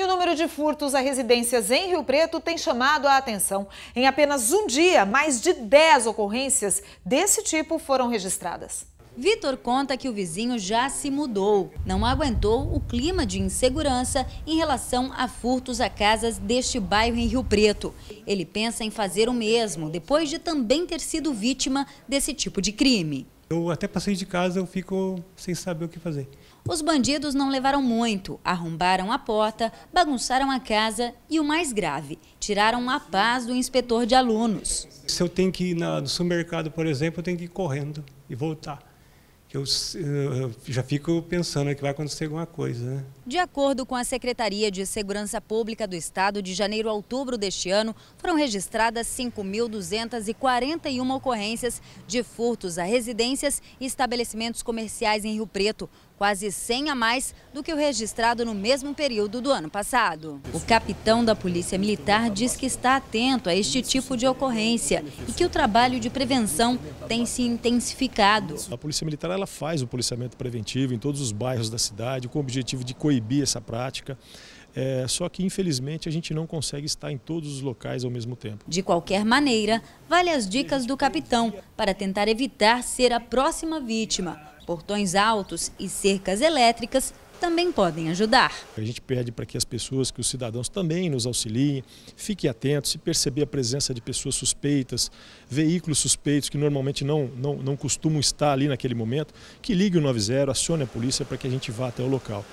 E o número de furtos a residências em Rio Preto tem chamado a atenção. Em apenas um dia, mais de 10 ocorrências desse tipo foram registradas. Vitor conta que o vizinho já se mudou. Não aguentou o clima de insegurança em relação a furtos a casas deste bairro em Rio Preto. Ele pensa em fazer o mesmo, depois de também ter sido vítima desse tipo de crime. Eu até passei de casa, eu fico sem saber o que fazer. Os bandidos não levaram muito, arrombaram a porta, bagunçaram a casa e o mais grave, tiraram a paz do inspetor de alunos. Se eu tenho que ir no supermercado, por exemplo, eu tenho que ir correndo e voltar que eu, eu, eh, já fico pensando que vai acontecer alguma coisa. Né? De acordo com a Secretaria de Segurança Pública do Estado, de janeiro a outubro deste ano, foram registradas 5.241 ocorrências de furtos a residências e estabelecimentos comerciais em Rio Preto, quase 100 a mais do que o registrado no mesmo período do ano passado. O capitão da Polícia Militar diz que está atento a este tipo de ocorrência e que o trabalho de prevenção tem se intensificado. A Polícia Militar ela faz o policiamento preventivo em todos os bairros da cidade, com o objetivo de coibir essa prática. É, só que, infelizmente, a gente não consegue estar em todos os locais ao mesmo tempo. De qualquer maneira, vale as dicas do capitão para tentar evitar ser a próxima vítima. Portões altos e cercas elétricas também podem ajudar. A gente pede para que as pessoas, que os cidadãos também nos auxiliem, fiquem atentos, se perceber a presença de pessoas suspeitas, veículos suspeitos que normalmente não, não, não costumam estar ali naquele momento, que ligue o 90, acione a polícia para que a gente vá até o local.